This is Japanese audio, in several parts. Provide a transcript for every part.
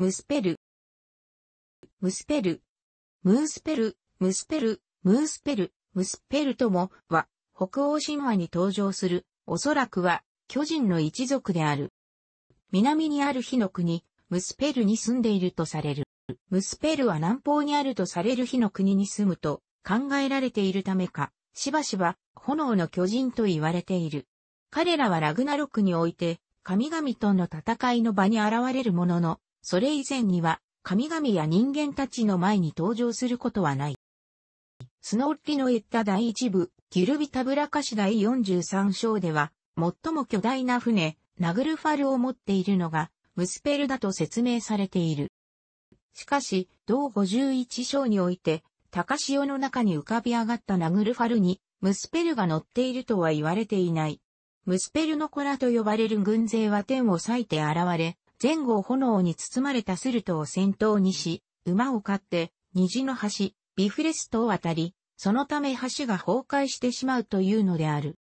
ムスペル。ムスペル。ムースペル、ムスペル、ムースペル、ムスペルとも、は、北欧神話に登場する、おそらくは、巨人の一族である。南にある火の国、ムスペルに住んでいるとされる。ムスペルは南方にあるとされる火の国に住むと考えられているためか、しばしば炎の巨人と言われている。彼らはラグナロクにおいて、神々との戦いの場に現れるものの、それ以前には、神々や人間たちの前に登場することはない。スノッリの言った第一部、ギルビタブラカシ第43章では、最も巨大な船、ナグルファルを持っているのが、ムスペルだと説明されている。しかし、同51章において、高潮の中に浮かび上がったナグルファルに、ムスペルが乗っているとは言われていない。ムスペルの子らと呼ばれる軍勢は天を裂いて現れ、前後炎に包まれたスルトを先頭にし、馬を飼って、虹の橋、ビフレストを渡り、そのため橋が崩壊してしまうというのである。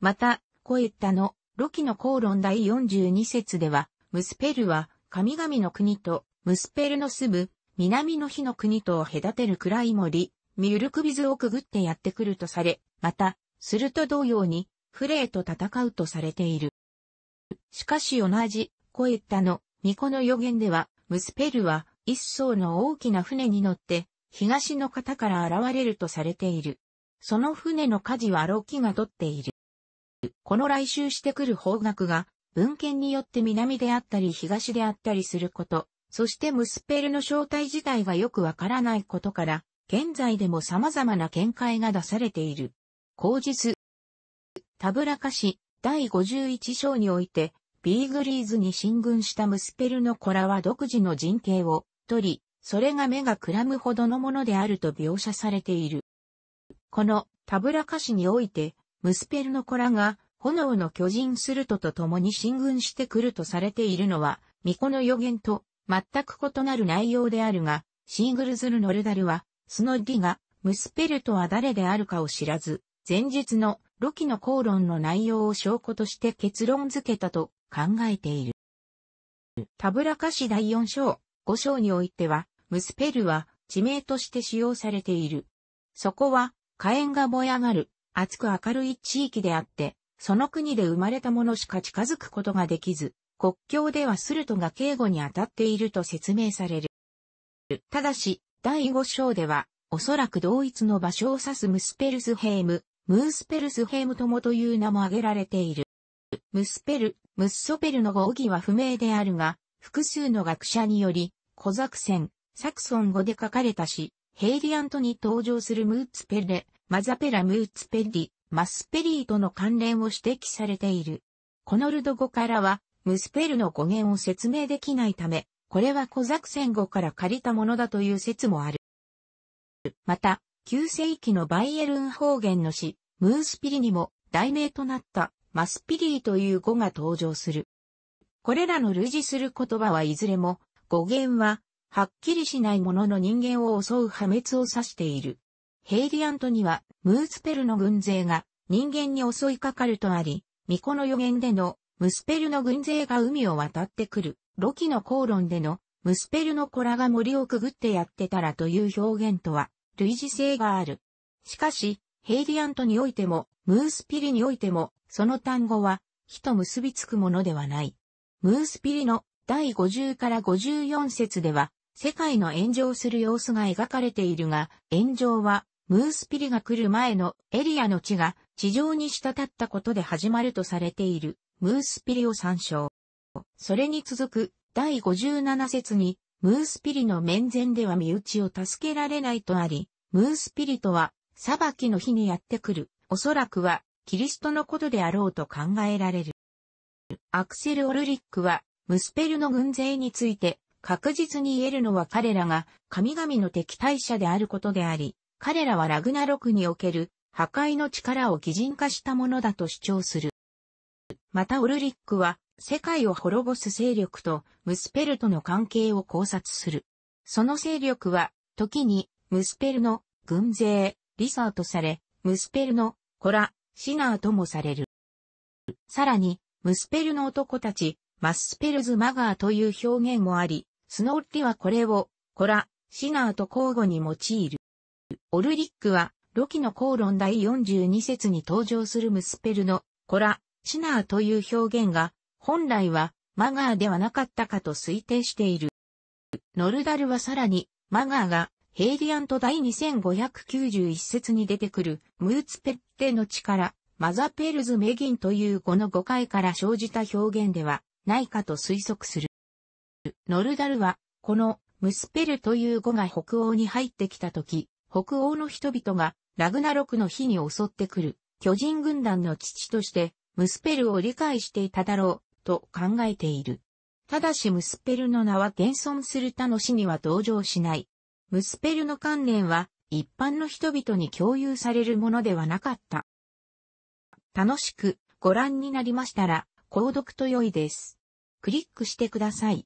また、コエッタの、ロキの口論第42節では、ムスペルは、神々の国と、ムスペルの住む、南の日の国とを隔てる暗い森、ミュルクビズをくぐってやってくるとされ、また、すると同様に、フレーと戦うとされている。しかし同じコエッタの巫女の予言では、ムスペルは一層の大きな船に乗って、東の方から現れるとされている。その船の舵はロキが取っている。この来襲してくる方角が、文献によって南であったり東であったりすること、そしてムスペルの正体自体がよくわからないことから、現在でも様々な見解が出されている。口実。タブラカ市第51章において、ビーグリーズに進軍したムスペルの子らは独自の人形を取り、それが目がくらむほどのものであると描写されている。このタブラ歌詞において、ムスペルの子らが炎の巨人するとと共に進軍してくるとされているのは、巫女の予言と全く異なる内容であるが、シーグルズル・ノルダルは、スノッが、ムスペルとは誰であるかを知らず、前日のロキの口論の内容を証拠として結論付けたと考えている。タブラカ市第4章、5章においては、ムスペルは地名として使用されている。そこは火炎が燃え上がる、熱く明るい地域であって、その国で生まれたものしか近づくことができず、国境ではスルトが警護に当たっていると説明される。ただし、第5章では、おそらく同一の場所を指すムスペルスヘーム、ムースペルスヘームともという名も挙げられている。ムスペルムッソペルの語義は不明であるが、複数の学者により、コザクセン、サクソン語で書かれたし、ヘイリアントに登場するムーツペレ、マザペラムーツペリ、マスペリーとの関連を指摘されている。このルド語からは、ムスペルの語源を説明できないため、これはコザクセン語から借りたものだという説もある。また、9世紀のバイエルン方言の詩、ムースピリにも題名となったマスピリーという語が登場する。これらの類似する言葉はいずれも、語源は、はっきりしないものの人間を襲う破滅を指している。ヘイリアントには、ムースペルの軍勢が人間に襲いかかるとあり、巫女の予言での、ムスペルの軍勢が海を渡ってくる、ロキの口論での、ムスペルの子らが森をくぐってやってたらという表現とは、類似性がある。しかし、ヘイリアントにおいても、ムースピリにおいても、その単語は、火と結びつくものではない。ムースピリの第50から54節では、世界の炎上する様子が描かれているが、炎上は、ムースピリが来る前のエリアの地が地上に滴ったことで始まるとされている、ムースピリを参照。それに続く、第57節に、ムースピリの面前では身内を助けられないとあり、ムースピリとは、裁きの日にやってくる、おそらくは、キリストのことであろうと考えられる。アクセル・オルリックは、ムスペルの軍勢について、確実に言えるのは彼らが神々の敵対者であることであり、彼らはラグナロクにおける破壊の力を擬人化したものだと主張する。またオルリックは世界を滅ぼす勢力とムスペルとの関係を考察する。その勢力は時にムスペルの軍勢、リサーとされ、ムスペルのコラ、シナーともされる。さらに、ムスペルの男たち、マススペルズマガーという表現もあり、スノーリはこれを、コラ、シナーと交互に用いる。オルリックは、ロキの口論第42節に登場するムスペルの、コラ、シナーという表現が、本来は、マガーではなかったかと推定している。ノルダルはさらに、マガーが、ヘイリアント第2591節に出てくる、ムーツペッテの力、マザペルズメギンという語の誤解から生じた表現では、ないかと推測する。ノルダルは、この、ムスペルという語が北欧に入ってきたとき、北欧の人々が、ラグナロクの火に襲ってくる、巨人軍団の父として、ムスペルを理解していただろう、と考えている。ただしムスペルの名は現存する他の死には同情しない。ムスペルの観念は一般の人々に共有されるものではなかった。楽しくご覧になりましたら、購読と良いです。クリックしてください。